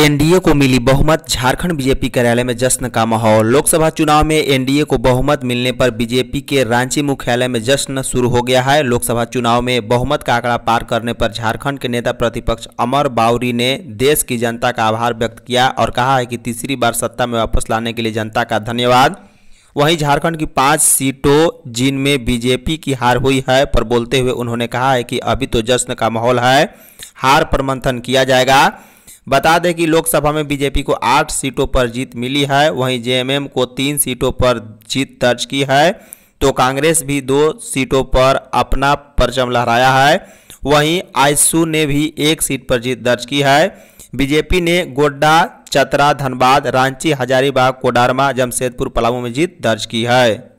NDA को मिली बहुमत Jharkhand BJP कार्यालय में जश्न का माहौल लोकसभा चुनाव में एनडीए को बहुमत मिलने पर बीजेपी के रांची मुख्यालय में जश्न शुरू हो गया है लोकसभा चुनाव में बहुमत का आंकड़ा पार करने पर झारखंड के नेता प्रतिपक्ष अमर बाउरी ने देश की जनता का आभार व्यक्त किया और कहा है कि तीसरी बार सत्ता में वापस लाने के लिए जनता का धन्यवाद वहीं झारखंड की पांच सीटों जिनमें बीजेपी की हार हुई है पर बोलते हुए उन्होंने कहा है कि अभी तो जश्न का माहौल है हार पर मंथन किया जाएगा बता दें कि लोकसभा में बीजेपी को आठ सीटों पर जीत मिली है वहीं जेएमएम को तीन सीटों पर जीत दर्ज की है तो कांग्रेस भी दो सीटों पर अपना परचम लहराया है वहीं आईसू ने भी एक सीट पर जीत दर्ज की है बीजेपी ने गोड्डा चतरा धनबाद रांची हजारीबाग कोडारमा जमशेदपुर पलामू में जीत दर्ज की है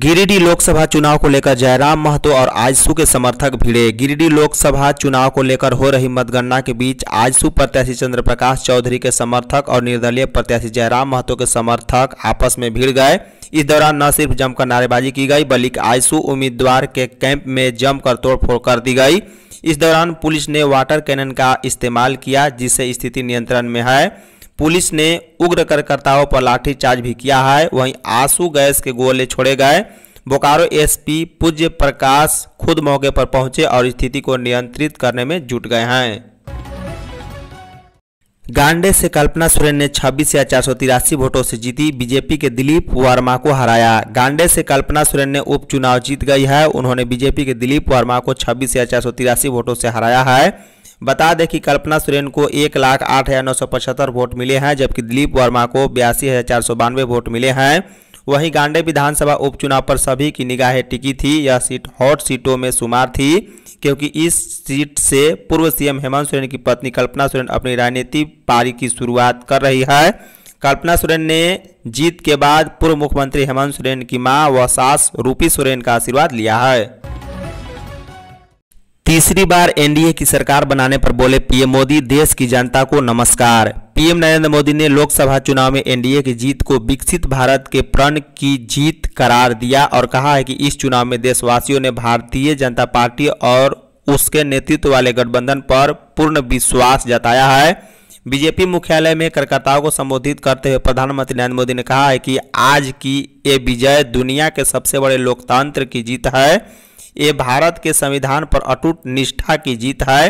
गिरिडीह लोकसभा चुनाव को लेकर जयराम महतो और आजसू के समर्थक भिड़े गिरिडीह लोकसभा चुनाव को लेकर हो रही मतगणना के बीच आजसू प्रत्याशी चंद्र प्रकाश चौधरी के समर्थक और निर्दलीय प्रत्याशी जयराम महतो के समर्थक आपस में भिड़ गए इस दौरान न सिर्फ जमकर नारेबाजी की गई बल्कि आजसू उम्मीदवार के कैंप में जमकर तोड़फोड़ कर दी गई इस दौरान पुलिस ने वाटर कैनन का इस्तेमाल किया जिससे स्थिति नियंत्रण में है पुलिस ने उग्र कार्यकर्ताओं पर लाठीचार्ज भी किया है वहीं आंसू गैस के गोले छोड़े गए बोकारो एसपी पूज्य प्रकाश खुद मौके पर पहुंचे और स्थिति को नियंत्रित करने में जुट गए हैं गांडे से कल्पना सोरेन ने 26 या चार वोटों से जीती बीजेपी के दिलीप वर्मा को हराया गांडे से कल्पना सोरेन ने उपचुनाव जीत गई है उन्होंने बीजेपी के दिलीप वर्मा को 26 या चार वोटों से हराया है बता दें कि कल्पना सुरेन को एक लाख आठ हज़ार नौ सौ पचहत्तर वोट मिले हैं जबकि दिलीप वर्मा को बयासी हज़ार चार सौ बानवे वोट मिले हैं वहीं गांडे विधानसभा उपचुनाव पर सभी की निगाहें टिकी थी यह सीट हॉट सीटों में शुमार थी क्योंकि इस सीट से पूर्व सीएम हेमंत सोरेन की पत्नी कल्पना सोरेन अपनी राजनीति पारी की शुरुआत कर रही है कल्पना सोरेन ने जीत के बाद पूर्व मुख्यमंत्री हेमंत सोरेन की मां व सास रूपी सोरेन का आशीर्वाद लिया है तीसरी बार एनडीए की सरकार बनाने पर बोले पीएम मोदी देश की जनता को नमस्कार पीएम नरेंद्र मोदी ने लोकसभा चुनाव में एनडीए की जीत को विकसित भारत के प्रण की जीत करार दिया और कहा है कि इस चुनाव में देशवासियों ने भारतीय जनता पार्टी और उसके नेतृत्व वाले गठबंधन पर पूर्ण विश्वास जताया है बीजेपी मुख्यालय में कार्यकर्ताओं को संबोधित करते हुए प्रधानमंत्री नरेंद्र मोदी ने कहा है कि आज की ये विजय दुनिया के सबसे बड़े लोकतंत्र की जीत है ये भारत के संविधान पर अटूट निष्ठा की जीत है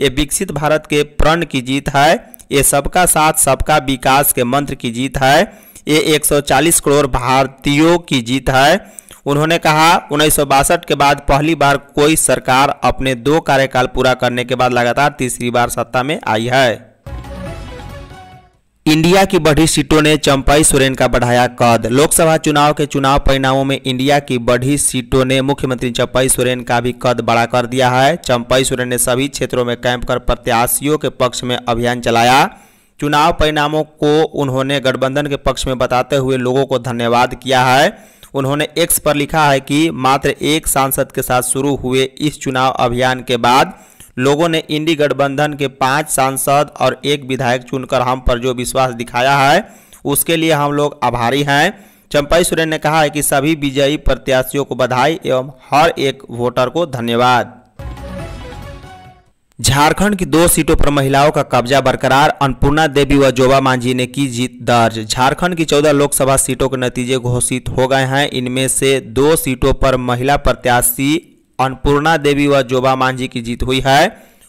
ये विकसित भारत के प्रण की जीत है ये सबका साथ सबका विकास के मंत्र की जीत है ये 140 करोड़ भारतीयों की जीत है उन्होंने कहा उन्नीस के बाद पहली बार कोई सरकार अपने दो कार्यकाल पूरा करने के बाद लगातार तीसरी बार सत्ता में आई है इंडिया की बढ़ी सीटों ने चंपाई सोरेन का बढ़ाया कद लोकसभा चुनाव के चुनाव परिणामों में इंडिया की बढ़ी सीटों ने मुख्यमंत्री चंपाई सोरेन का भी कद बड़ा कर दिया है चंपाई सोरेन ने सभी क्षेत्रों में कैंप कर प्रत्याशियों के पक्ष में अभियान चलाया चुनाव परिणामों को उन्होंने गठबंधन के पक्ष में बताते हुए लोगों को धन्यवाद किया है उन्होंने एक्स पर लिखा है कि मात्र एक सांसद के साथ शुरू हुए इस चुनाव अभियान के बाद लोगों ने इंडी गठबंधन के पांच सांसद और एक विधायक चुनकर हम पर जो विश्वास दिखाया है उसके लिए हम लोग आभारी हैं चंपाई सोरेन ने कहा है कि सभी विजयी प्रत्याशियों को बधाई एवं हर एक वोटर को धन्यवाद झारखंड की दो सीटों पर महिलाओं का कब्जा बरकरार अन्नपूर्णा देवी व जोबा मांझी ने की जीत दर्ज झारखंड की चौदह लोकसभा सीटों के नतीजे घोषित हो गए हैं इनमें से दो सीटों पर महिला प्रत्याशी अन्नपूर्णा देवी व जोबा मांझी की जीत हुई है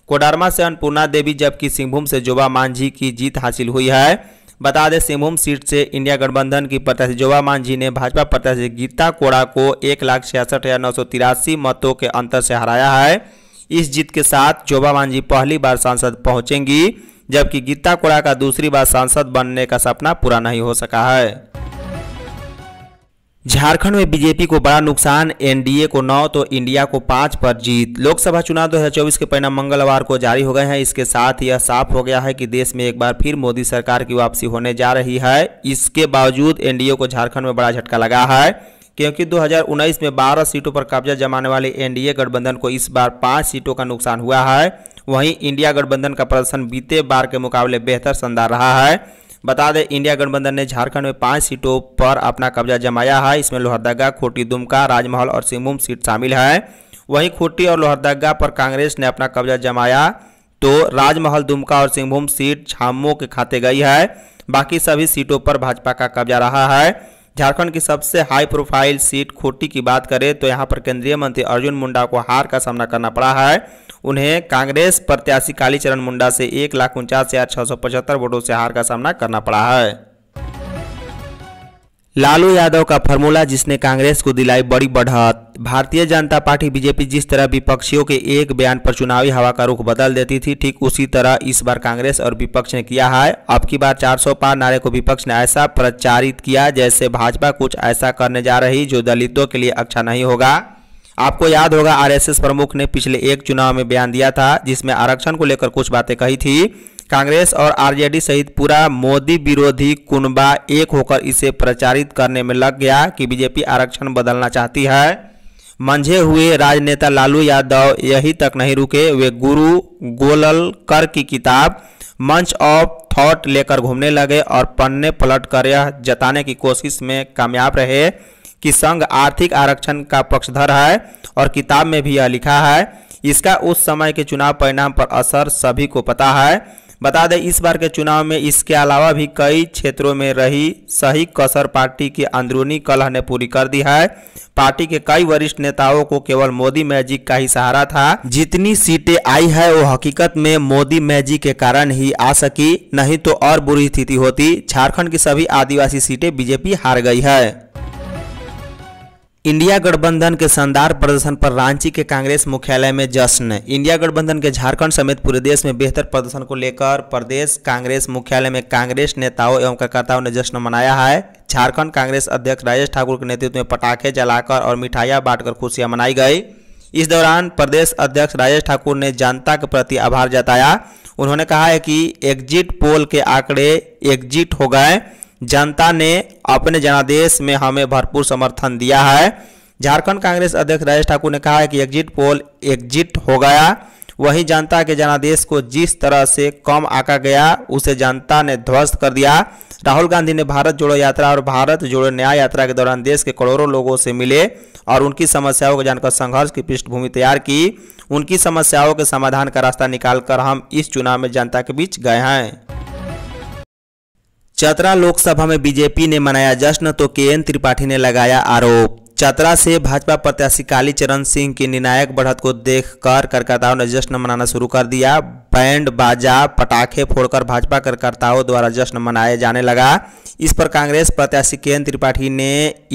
कोडरमा से अन्नपूर्णा देवी जबकि सिंहभूम से जोबा मांझी की जीत हासिल हुई है बता दें सिंहभूम सीट से इंडिया गठबंधन की प्रत्याशी जोबा मांझी ने भाजपा प्रत्याशी गीता कोड़ा को एक लाख छियासठ हज़ार नौ सौ तिरासी मतों के अंतर से हराया है इस जीत के साथ जोबा मांझी पहली बार सांसद पहुंचेंगी जबकि गीता कोड़ा का दूसरी बार सांसद बनने का सपना पूरा नहीं हो सका है झारखंड में बीजेपी को बड़ा नुकसान एनडीए को नौ तो इंडिया को पाँच पर जीत लोकसभा चुनाव 2024 के परिणाम मंगलवार को जारी हो गए हैं इसके साथ यह साफ हो गया है कि देश में एक बार फिर मोदी सरकार की वापसी होने जा रही है इसके बावजूद एनडीए को झारखंड में बड़ा झटका लगा है क्योंकि 2019 में बारह सीटों पर कब्जा जमाने वाले एनडीए गठबंधन को इस बार पाँच सीटों का नुकसान हुआ है वहीं इंडिया गठबंधन का प्रदर्शन बीते बार के मुकाबले बेहतर शानदार रहा है बता दें इंडिया गठबंधन ने झारखंड में पाँच सीटों पर अपना कब्जा जमाया है इसमें लोहरदगा खोटी दुमका राजमहल और सिंहभूम सीट शामिल है वहीं खोटी और लोहरदगा पर कांग्रेस ने अपना कब्जा जमाया तो राजमहल दुमका और सिंहभूम सीट झामुमो के खाते गई है बाकी सभी सीटों पर भाजपा का कब्जा रहा है झारखंड की सबसे हाई प्रोफाइल सीट खोटी की बात करें तो यहाँ पर केंद्रीय मंत्री अर्जुन मुंडा को हार का सामना करना पड़ा है उन्हें कांग्रेस प्रत्याशी कालीचरण मुंडा से एक लाख उनचास हज़ार छः सौ पचहत्तर वोटों से हार का सामना करना पड़ा है लालू यादव का फॉर्मूला जिसने कांग्रेस को दिलाई बड़ी बढ़त भारतीय जनता पार्टी बीजेपी जिस तरह विपक्षियों के एक बयान पर चुनावी हवा का रुख बदल देती थी ठीक उसी तरह इस बार कांग्रेस और विपक्ष ने किया है अब की बार 400 पार नारे को विपक्ष ने ऐसा प्रचारित किया जैसे भाजपा कुछ ऐसा करने जा रही जो दलितों के लिए अच्छा नहीं होगा आपको याद होगा आरएसएस प्रमुख ने पिछले एक चुनाव में बयान दिया था जिसमें आरक्षण को लेकर कुछ बातें कही थी कांग्रेस और आरजेडी सहित पूरा मोदी विरोधी कुनबा एक होकर इसे प्रचारित करने में लग गया कि बीजेपी आरक्षण बदलना चाहती है मंझे हुए राजनेता लालू यादव यही तक नहीं रुके वे गुरु कर की किताब मंच ऑफ थॉट लेकर घूमने लगे और पन्ने पलट कर यह जताने की कोशिश में कामयाब रहे कि संघ आर्थिक आरक्षण का पक्षधर है और किताब में भी यह लिखा है इसका उस समय के चुनाव परिणाम पर असर सभी को पता है बता दें इस बार के चुनाव में इसके अलावा भी कई क्षेत्रों में रही सही कसर पार्टी की अंदरूनी कलह ने पूरी कर दी है पार्टी के कई वरिष्ठ नेताओं को केवल मोदी मैजिक का ही सहारा था जितनी सीटें आई है वो हकीकत में मोदी मैजिक के कारण ही आ सकी नहीं तो और बुरी स्थिति होती झारखंड की सभी आदिवासी सीटें बीजेपी हार गई है इंडिया गठबंधन के शानदार प्रदर्शन पर रांची के कांग्रेस मुख्यालय में जश्न इंडिया गठबंधन के झारखंड समेत पूरे देश में बेहतर प्रदर्शन को लेकर प्रदेश कांग्रेस मुख्यालय में कांग्रेस नेताओं एवं कार्यकर्ताओं ने जश्न मनाया है झारखंड कांग्रेस अध्यक्ष राजेश ठाकुर के नेतृत्व में पटाखे जलाकर और मिठाइयाँ बांटकर खुशियाँ मनाई गई इस दौरान प्रदेश अध्यक्ष राजेश ठाकुर ने जनता के प्रति आभार जताया उन्होंने कहा है कि एग्जिट पोल के आंकड़े एग्जिट हो गए जनता ने अपने जनादेश में हमें भरपूर समर्थन दिया है झारखंड कांग्रेस अध्यक्ष राजेश ठाकुर ने कहा है कि एग्जिट पोल एग्जिट हो गया वहीं जनता के जनादेश को जिस तरह से कम आका गया उसे जनता ने ध्वस्त कर दिया राहुल गांधी ने भारत जोड़ो यात्रा और भारत जोड़ो न्याय यात्रा के दौरान देश के करोड़ों लोगों से मिले और उनकी समस्याओं को जानकर संघर्ष की पृष्ठभूमि तैयार की उनकी समस्याओं के समाधान का रास्ता निकालकर हम इस चुनाव में जनता के बीच गए हैं चतरा लोकसभा में बीजेपी ने मनाया जश्न तो के एन त्रिपाठी ने लगाया आरोप चतरा से भाजपा प्रत्याशी कालीचरण सिंह की निर्णायक बढ़त को देखकर कार्यकर्ताओं ने जश्न मनाना शुरू कर दिया बैंड बाजा पटाखे फोड़कर भाजपा कार्यकर्ताओं द्वारा जश्न मनाया जाने लगा इस पर कांग्रेस प्रत्याशी के एन त्रिपाठी ने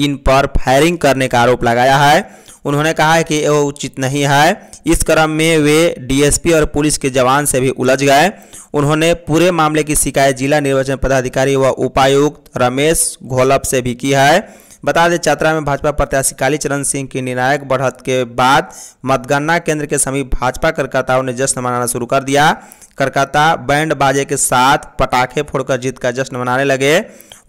इन पर फायरिंग करने का आरोप लगाया है उन्होंने कहा है कि यह उचित नहीं है इस क्रम में वे डीएसपी और पुलिस के जवान से भी उलझ गए उन्होंने पूरे मामले की शिकायत जिला निर्वाचन पदाधिकारी व उपायुक्त रमेश घोलप से भी की है बता दें चतरा में भाजपा प्रत्याशी कालीचरण सिंह की निर्णायक बढ़त के बाद मतगणना केंद्र के समीप भाजपा कार्यकर्ताओं ने जश्न मनाना शुरू कर दिया कार्यकर्ता बैंड बाजे के साथ पटाखे फोड़कर जीत का जश्न मनाने लगे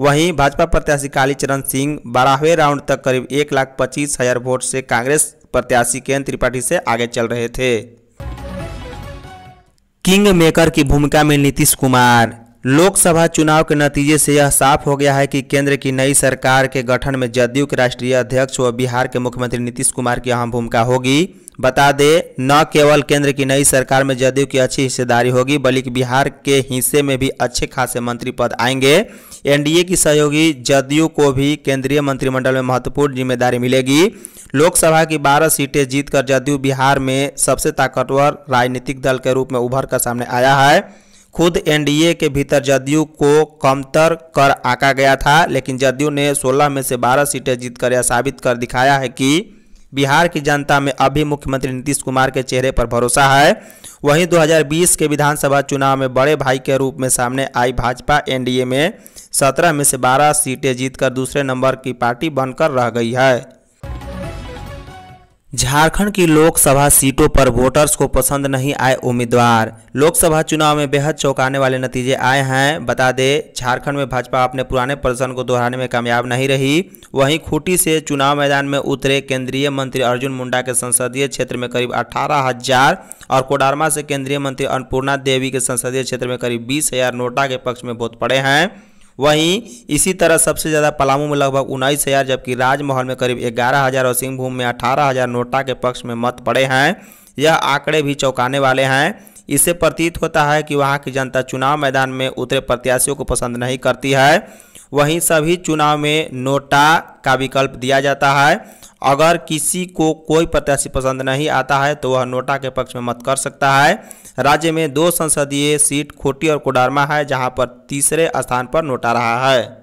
वहीं भाजपा प्रत्याशी कालीचरण सिंह बारहवें राउंड तक करीब एक लाख पच्चीस हजार वोट से कांग्रेस प्रत्याशी केन्द्र त्रिपाठी से आगे चल रहे थे किंग मेकर की भूमिका में नीतीश कुमार लोकसभा चुनाव के नतीजे से यह साफ हो गया है कि केंद्र की नई सरकार के गठन में जदयू के राष्ट्रीय अध्यक्ष व बिहार के मुख्यमंत्री नीतीश कुमार की अहम भूमिका होगी बता दें न केवल केंद्र की नई सरकार में जदयू की अच्छी हिस्सेदारी होगी बल्कि बिहार के हिस्से में भी अच्छे खासे मंत्री पद आएंगे एनडीए की सहयोगी जदयू को भी केंद्रीय मंत्रिमंडल में महत्वपूर्ण जिम्मेदारी मिलेगी लोकसभा की 12 सीटें जीतकर जदयू बिहार में सबसे ताकतवर राजनीतिक दल के रूप में उभर कर सामने आया है खुद एनडीए के भीतर जदयू को कमतर कर आका गया था लेकिन जदयू ने 16 में से 12 सीटें जीतकर यह साबित कर दिखाया है कि बिहार की जनता में अभी मुख्यमंत्री नीतीश कुमार के चेहरे पर भरोसा है वहीं 2020 के विधानसभा चुनाव में बड़े भाई के रूप में सामने आई भाजपा एनडीए में 17 में से 12 सीटें जीतकर दूसरे नंबर की पार्टी बनकर रह गई है झारखंड की लोकसभा सीटों पर वोटर्स को पसंद नहीं आए उम्मीदवार लोकसभा चुनाव में बेहद चौंकाने वाले नतीजे आए हैं बता दें झारखंड में भाजपा अपने पुराने प्रदर्शन को दोहराने में कामयाब नहीं रही वहीं खूटी से चुनाव मैदान में उतरे केंद्रीय मंत्री अर्जुन मुंडा के संसदीय क्षेत्र में करीब अठारह हजार और कोडारमा से केंद्रीय मंत्री अन्नपूर्णा देवी के संसदीय क्षेत्र में करीब बीस हजार नोटा के पक्ष में वोट पड़े हैं वहीं इसी तरह सबसे ज़्यादा पलामू में लगभग उन्नीस हज़ार जबकि राजमहल में करीब ग्यारह हज़ार और सिंहभूम में अठारह हज़ार नोटा के पक्ष में मत पड़े हैं यह आंकड़े भी चौंकाने वाले हैं इससे प्रतीत होता है कि वहाँ की जनता चुनाव मैदान में उतरे प्रत्याशियों को पसंद नहीं करती है वहीं सभी चुनाव में नोटा का विकल्प दिया जाता है अगर किसी को कोई प्रत्याशी पसंद नहीं आता है तो वह नोटा के पक्ष में मत कर सकता है राज्य में दो संसदीय सीट खोटी और कोडारमा है जहां पर तीसरे स्थान पर नोटा रहा है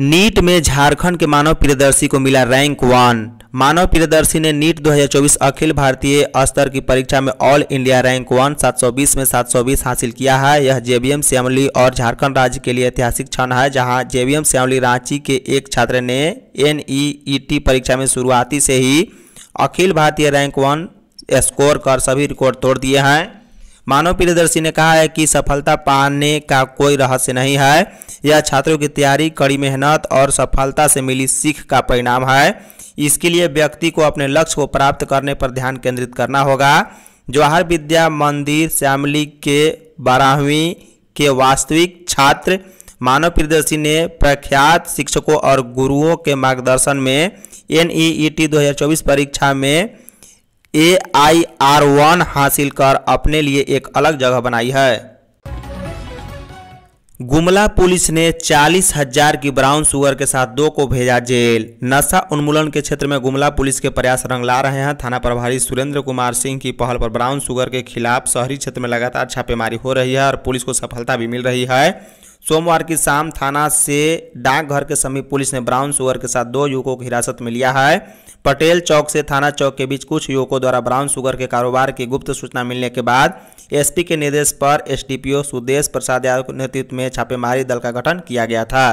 नीट में झारखंड के मानव प्रियदर्शी को मिला रैंक वन मानव प्रियदर्शी ने नीट 2024 अखिल भारतीय स्तर की परीक्षा में ऑल इंडिया रैंक वन 720 में 720 हासिल किया है यह जेबीएम श्यामली और झारखंड राज्य के लिए ऐतिहासिक क्षण है जहां जेबीएम श्यामली रांची के एक छात्र ने एन परीक्षा में शुरुआती से ही अखिल भारतीय रैंक वन स्कोर कर सभी रिकॉर्ड तोड़ दिए हैं मानव प्रियदर्शी ने कहा है कि सफलता पाने का कोई रहस्य नहीं है यह छात्रों की तैयारी कड़ी मेहनत और सफलता से मिली सीख का परिणाम है इसके लिए व्यक्ति को अपने लक्ष्य को प्राप्त करने पर ध्यान केंद्रित करना होगा जवाहर विद्या मंदिर श्यामली के बारहवीं के वास्तविक छात्र मानव प्रियदर्शी ने प्रख्यात शिक्षकों और गुरुओं के मार्गदर्शन में एन ई ई टी दो परीक्षा में ए आई आर वन हासिल कर अपने लिए एक अलग जगह बनाई है गुमला पुलिस ने चालीस हजार की ब्राउन शुगर के साथ दो को भेजा जेल नशा उन्मूलन के क्षेत्र में गुमला पुलिस के प्रयास रंग ला रहे हैं थाना प्रभारी सुरेंद्र कुमार सिंह की पहल पर ब्राउन शुगर के खिलाफ शहरी क्षेत्र में लगातार छापेमारी हो रही है और पुलिस को सफलता भी मिल रही है सोमवार की शाम थाना से डाकघर के समीप पुलिस ने ब्राउन शुगर के साथ दो युवकों को हिरासत में लिया है पटेल चौक से थाना चौक के बीच कुछ युवकों द्वारा ब्राउन शुगर के कारोबार की गुप्त सूचना मिलने के बाद एसपी के निर्देश पर एसडीपीओ सुदेश प्रसाद यादव के नेतृत्व में छापेमारी दल का गठन किया गया था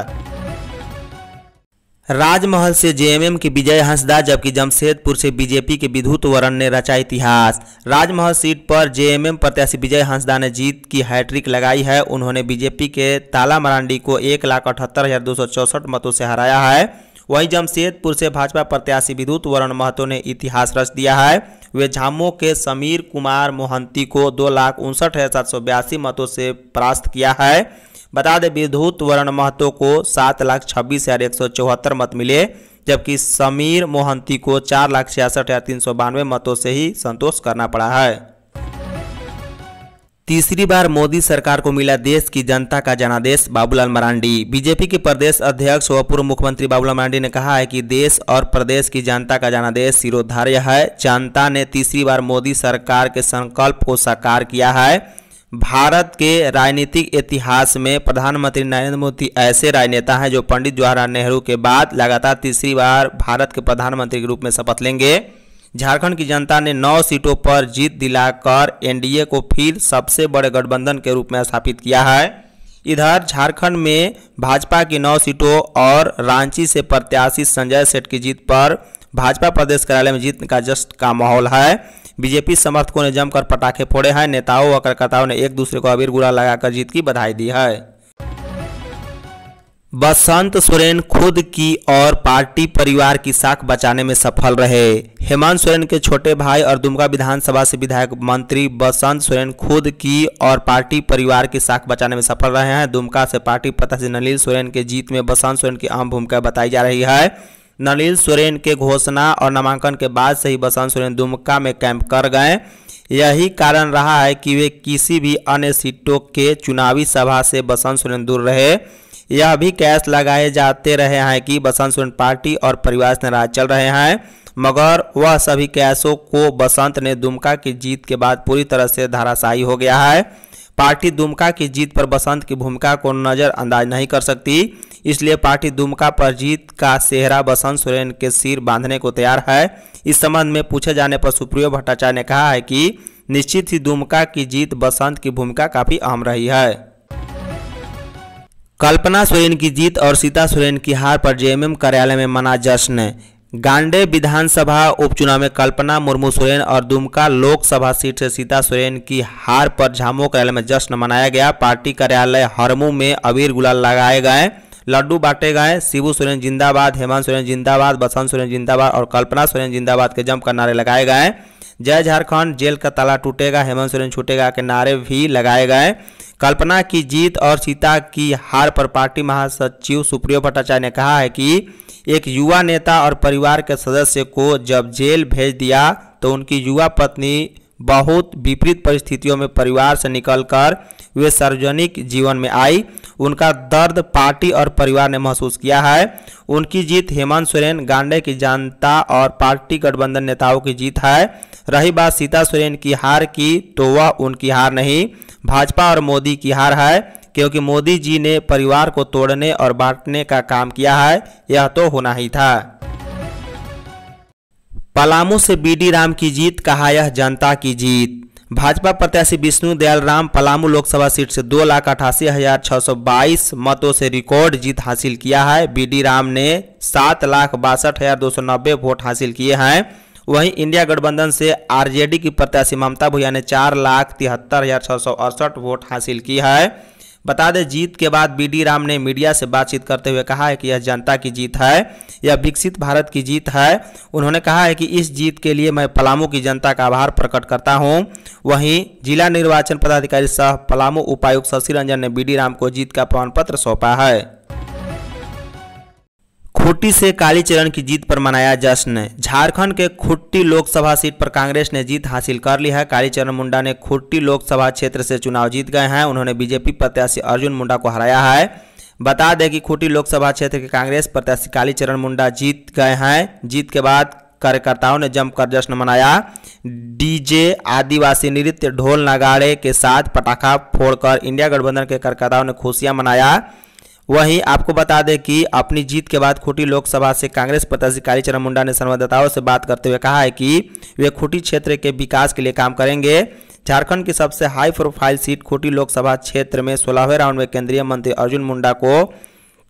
राजमहल से जेएमएम के विजय हंसदा जबकि जमशेदपुर से बीजेपी के विद्युत वरण ने रचा इतिहास राजमहल सीट पर जेएमएम प्रत्याशी विजय हंसदा ने जीत की हैट्रिक लगाई है उन्होंने बीजेपी के ताला मरांडी को एक लाख अठहत्तर हज़ार दो सौ चौसठ मतों से हराया है वहीं जमशेदपुर से भाजपा प्रत्याशी विद्युत वरण महतो ने इतिहास रच दिया है वे झामो के समीर कुमार मोहंती को दो लाख उनसठ हज़ार सात सौ बयासी मतों से परास्त किया है बता दें विद्युत वर्ण महतो को सात लाख छब्बीस हज़ार एक सौ चौहत्तर मत मिले जबकि समीर मोहंती को चार लाख छियासठ हज़ार तीन सौ बानवे मतों से ही संतोष करना पड़ा है तीसरी बार मोदी सरकार को मिला देश की जनता का जनादेश बाबूलाल मरांडी बीजेपी के प्रदेश अध्यक्ष व पूर्व मुख्यमंत्री बाबूलाल मरांडी ने कहा है कि देश और प्रदेश की जनता का जनादेश सिरोधार्य है जनता ने तीसरी बार मोदी सरकार के संकल्प को साकार किया है भारत के राजनीतिक इतिहास में प्रधानमंत्री नरेंद्र मोदी ऐसे राजनेता हैं जो पंडित जवाहरलाल नेहरू के बाद लगातार तीसरी बार भारत के प्रधानमंत्री के रूप में शपथ लेंगे झारखंड की जनता ने नौ सीटों पर जीत दिलाकर एनडीए को फिर सबसे बड़े गठबंधन के रूप में स्थापित किया है इधर झारखंड में भाजपा की नौ सीटों और रांची से प्रत्याशी संजय सेठ की जीत पर भाजपा प्रदेश कार्यालय में जीत का जश्न का माहौल है बीजेपी समर्थकों ने जमकर पटाखे फोड़े हैं नेताओं व कार्यकर्ताओं ने एक दूसरे को अबीर गुरा लगाकर जीत की बधाई दी है बसंत सोरेन खुद की और पार्टी परिवार की साख बचाने में सफल रहे हेमंत सोरेन के छोटे भाई और दुमका विधानसभा से विधायक मंत्री बसंत सोरेन खुद की और पार्टी परिवार की साख बचाने में सफल रहे हैं दुमका से पार्टी प्रत्याशी नलील सोरेन के जीत में बसंत सोरेन की अहम भूमिका बताई जा रही है नलील सोरेन के घोषणा और नामांकन के बाद से ही बसंत सोरेन दुमका में कैंप कर गए यही कारण रहा है कि वे किसी भी अन्य सीटों के चुनावी सभा से बसंत सोरेन दूर रहे यह भी कैश लगाए जाते रहे हैं कि बसंत सोरेन पार्टी और परिवार से नाराज चल रहे हैं मगर वह सभी कैसों को बसंत ने दुमका की जीत के बाद पूरी तरह से धाराशाही हो गया है पार्टी दुमका की जीत पर बसंत की भूमिका को नज़रअंदाज नहीं कर सकती इसलिए पार्टी दुमका पर जीत का सेहरा बसंत सोरेन के सिर बांधने को तैयार है इस संबंध में पूछे जाने पर सुप्रियो भट्टाचार्य ने कहा है कि निश्चित ही दुमका की जीत बसंत की भूमिका काफी अहम रही है कल्पना सोरेन की जीत और सीता सोरेन की हार पर जेएमएम कार्यालय में मना जश्न गांडे विधानसभा उपचुनाव में कल्पना मुर्मू सोरेन और दुमका लोकसभा सीट से सीता सोरेन की हार पर झामो कार्यालय में जश्न मनाया गया पार्टी कार्यालय हरमू में अबीर गुलाल लगाए गए लड्डू बांटे गए शिवू सोरेन जिंदाबाद हेमंत सोरेन जिंदाबाद बसंत सोरेन जिंदाबाद और कल्पना सोरेन जिंदाबाद के जमकर नारे लगाए गए जय झारखंड जेल का ताला टूटेगा हेमंत सोरेन छूटेगा के नारे भी लगाए गए कल्पना की जीत और सीता की हार पर पार्टी महासचिव सुप्रियो भट्टाचार्य ने कहा है कि एक युवा नेता और परिवार के सदस्य को जब जेल भेज दिया तो उनकी युवा पत्नी बहुत विपरीत परिस्थितियों में परिवार से निकलकर वे सार्वजनिक जीवन में आई उनका दर्द पार्टी और परिवार ने महसूस किया है उनकी जीत हेमंत सोरेन गांडे की जनता और पार्टी गठबंधन नेताओं की जीत है रही बात सीता सोरेन की हार की तो वह उनकी हार नहीं भाजपा और मोदी की हार है क्योंकि मोदी जी ने परिवार को तोड़ने और बांटने का काम किया है यह तो होना ही था पलामू से बीडी राम की जीत कहा यह जनता की जीत भाजपा प्रत्याशी विष्णु दयाल राम पलामू लोकसभा सीट से दो लाख अठासी हजार छः सौ बाईस मतों से रिकॉर्ड जीत हासिल किया है बीडी राम ने सात लाख बासठ हजार दो सौ नब्बे वोट हासिल किए हैं वहीं इंडिया गठबंधन से आरजेडी की प्रत्याशी ममता भुया ने चार लाख तिहत्तर हजार छः सौ अड़सठ वोट हासिल की है बता दें जीत के बाद बी राम ने मीडिया से बातचीत करते हुए कहा है कि यह जनता की जीत है यह विकसित भारत की जीत है उन्होंने कहा है कि इस जीत के लिए मैं पलामू की जनता का आभार प्रकट करता हूँ वहीं जिला निर्वाचन पदाधिकारी सह पलामू उपायुक्त शशि रंजन ने बी राम को जीत का प्रमाण पत्र सौंपा है खुट्टी से कालीचरण की जीत पर मनाया जश्न झारखंड के खुट्टी लोकसभा सीट पर कांग्रेस ने जीत हासिल कर ली है कालीचरण मुंडा ने खुट्टी लोकसभा क्षेत्र से चुनाव जीत गए हैं उन्होंने बीजेपी प्रत्याशी अर्जुन मुंडा को हराया है बता दें कि खुट्टी लोकसभा क्षेत्र के कांग्रेस प्रत्याशी कालीचरण मुंडा जीत गए हैं जीत के बाद कार्यकर्ताओं ने जमकर जश्न मनाया डीजे आदिवासी नृत्य ढोल नगाड़े के साथ पटाखा फोड़कर इंडिया गठबंधन के कार्यकर्ताओं ने खुशियां मनाया वहीं आपको बता दें कि अपनी जीत के बाद खूटी लोकसभा से कांग्रेस प्रत्याशी कालीचरण मुंडा ने संवाददाताओं से बात करते हुए कहा है कि वे खूंटी क्षेत्र के विकास के लिए काम करेंगे झारखंड की सबसे high profile seat Khunti Lok Sabha क्षेत्र में सोलहवें राउंड में केंद्रीय मंत्री अर्जुन मुंडा को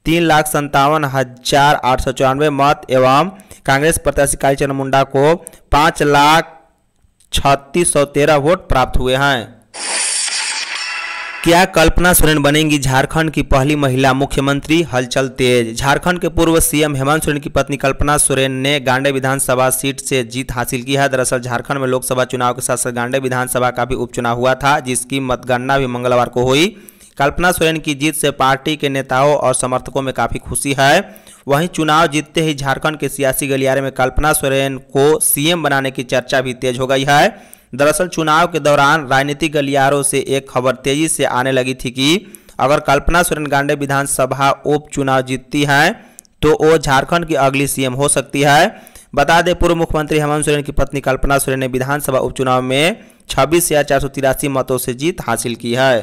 तीन लाख संतावन हजार आठ सौ चौरानवे मत एवं कांग्रेस प्रत्याशी कालीचरण मुंडा को पाँच लाख छत्तीस सौ तेरह वोट प्राप्त हुए हैं क्या कल्पना सोरेन बनेंगी झारखंड की पहली महिला मुख्यमंत्री हलचल तेज झारखंड के पूर्व सीएम हेमंत सोरेन की पत्नी कल्पना सोरेन ने गांडे विधानसभा सीट से जीत हासिल की है दरअसल झारखंड में लोकसभा चुनाव के साथ साथ गांडे विधानसभा का भी उपचुनाव हुआ था जिसकी मतगणना भी मंगलवार को हुई कल्पना सोरेन की जीत से पार्टी के नेताओं और समर्थकों में काफ़ी खुशी है वहीं चुनाव जीतते ही झारखंड के सियासी गलियारे में कल्पना सोरेन को सीएम बनाने की चर्चा भी तेज हो गई है दरअसल चुनाव के दौरान राजनीतिक गलियारों से एक खबर तेजी से आने लगी थी कि अगर कल्पना सुरेन गांडे विधानसभा उपचुनाव जीतती हैं तो वो झारखंड की अगली सीएम हो सकती है बता दें पूर्व मुख्यमंत्री हेमंत सोरेन की पत्नी कल्पना सोरेन ने विधानसभा उपचुनाव में छब्बीस हजार चार सौ तिरासी मतों से जीत हासिल की है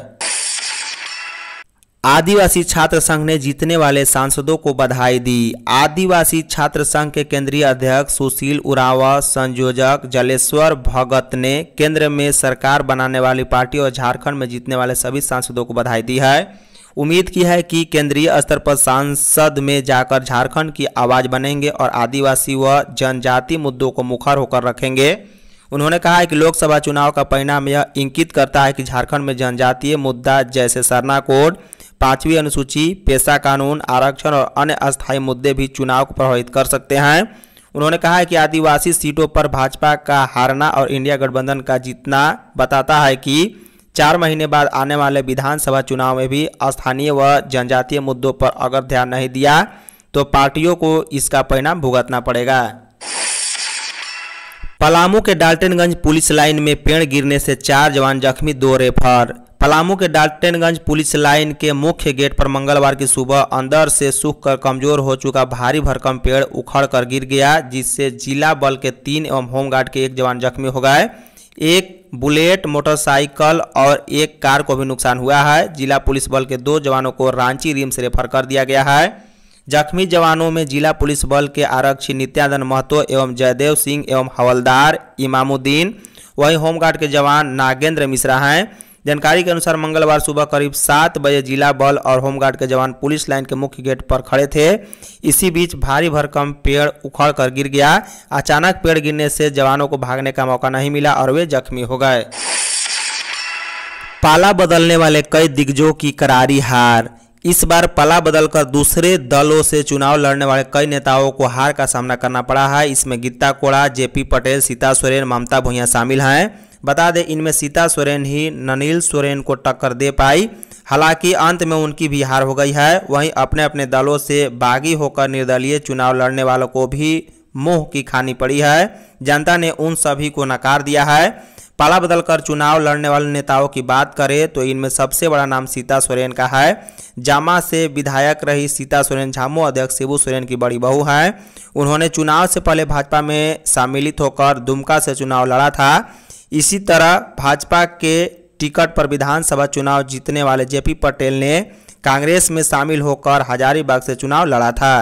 आदिवासी छात्र संघ ने जीतने वाले सांसदों को बधाई दी आदिवासी छात्र संघ के केंद्रीय अध्यक्ष सुशील उरावा संयोजक जलेश्वर भगत ने केंद्र में सरकार बनाने वाली पार्टी और झारखंड में जीतने वाले सभी सांसदों को बधाई दी है उम्मीद की है कि केंद्रीय स्तर पर सांसद में जाकर झारखंड की आवाज़ बनेंगे और आदिवासी व जनजाति मुद्दों को मुखर होकर रखेंगे उन्होंने कहा है कि लोकसभा चुनाव का परिणाम यह इंकित करता है कि झारखंड में जनजातीय मुद्दा जैसे सरना कोड पांचवी अनुसूची पेशा कानून आरक्षण और अन्य अस्थायी मुद्दे भी चुनाव को प्रभावित कर सकते हैं उन्होंने कहा है कि आदिवासी सीटों पर भाजपा का हारना और इंडिया गठबंधन का जीतना बताता है कि चार महीने बाद आने वाले विधानसभा चुनाव में भी स्थानीय व जनजातीय मुद्दों पर अगर ध्यान नहीं दिया तो पार्टियों को इसका परिणाम भुगतना पड़ेगा पलामू के डाल्टनगंज पुलिस लाइन में पेड़ गिरने से चार जवान जख्मी दो रेफर पलामू के डाल्टनगंज पुलिस लाइन के मुख्य गेट पर मंगलवार की सुबह अंदर से सूख कर कमजोर हो चुका भारी भरकम पेड़ उखड़ कर गिर गया जिससे जिला बल के तीन एवं होमगार्ड के एक जवान जख्मी हो गए एक बुलेट मोटरसाइकिल और एक कार को भी नुकसान हुआ है जिला पुलिस बल के दो जवानों को रांची रिम्स रेफर कर दिया गया है जख्मी जवानों में जिला पुलिस बल के आरक्षी नित्यानंद महतो एवं जयदेव सिंह एवं हवलदार इमामुद्दीन वहीं होमगार्ड के जवान नागेंद्र मिश्रा हैं जानकारी के अनुसार मंगलवार सुबह करीब सात बजे जिला बल और होमगार्ड के जवान पुलिस लाइन के मुख्य गेट पर खड़े थे इसी बीच भारी भरकम पेड़ उखड़ कर गिर गया अचानक पेड़ गिरने से जवानों को भागने का मौका नहीं मिला और वे जख्मी हो गए पाला बदलने वाले कई दिग्गजों की करारी हार इस बार पला बदलकर दूसरे दलों से चुनाव लड़ने वाले कई नेताओं को हार का सामना करना पड़ा है इसमें गीता कोड़ा जेपी पटेल सीता सोरेन ममता भुइया शामिल हैं बता दें इनमें सीता सोरेन ही ननील सोरेन को टक्कर दे पाई हालांकि अंत में उनकी भी हार हो गई है वहीं अपने अपने दलों से बागी होकर निर्दलीय चुनाव लड़ने वालों को भी मुंह की खानी पड़ी है जनता ने उन सभी को नकार दिया है पाला बदलकर चुनाव लड़ने वाले नेताओं की बात करें तो इनमें सबसे बड़ा नाम सीता सोरेन का है जामा से विधायक रही सीता सोरेन झामू अध्यक्ष शिबू सोरेन की बड़ी बहू है उन्होंने चुनाव से पहले भाजपा में सम्मिलित होकर दुमका से चुनाव लड़ा था इसी तरह भाजपा के टिकट पर विधानसभा चुनाव जीतने वाले जेपी पटेल ने कांग्रेस में शामिल होकर हजारीबाग से चुनाव लड़ा था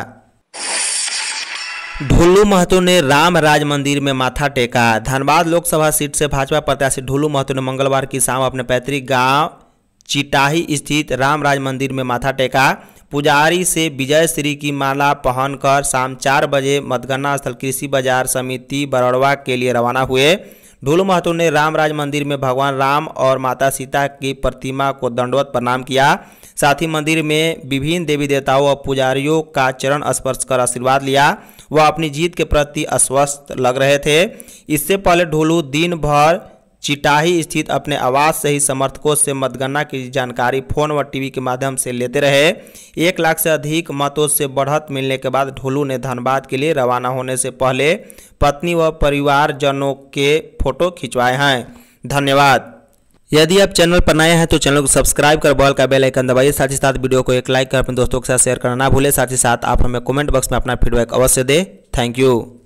ढुल्लू महतो ने राम राज मंदिर में माथा टेका धनबाद लोकसभा सीट से भाजपा प्रत्याशी ढुल्लू महतो ने मंगलवार की शाम अपने पैतृक गांव चिटाही स्थित राम राज मंदिर में माथा टेका पुजारी से विजय श्री की माला पहनकर शाम चार बजे मतगणना स्थल कृषि बाजार समिति बरौड़वा के लिए रवाना हुए ढोलू महतो ने रामराज मंदिर में भगवान राम और माता सीता की प्रतिमा को दंडवत प्रणाम किया साथ ही मंदिर में विभिन्न देवी देवताओं और पुजारियों का चरण स्पर्श कर आशीर्वाद लिया वह अपनी जीत के प्रति अस्वस्थ लग रहे थे इससे पहले ढोलू दिन भर चिटाही स्थित अपने आवास से ही समर्थकों से मतगणना की जानकारी फोन व टीवी के माध्यम से लेते रहे एक लाख से अधिक मतों से बढ़त मिलने के बाद ढोलू ने धनबाद के लिए रवाना होने से पहले पत्नी व परिवारजनों के फोटो खिंचवाए हैं धन्यवाद यदि आप चैनल पर नए हैं तो चैनल को सब्सक्राइब कर बॉल का बेल आइकन दबाइए साथ ही साथ वीडियो को एक लाइक कर अपने दोस्तों के साथ शेयर करना ना भूलें साथ ही साथ आप हमें कमेंट बॉक्स में अपना फीडबैक अवश्य दें थैंक यू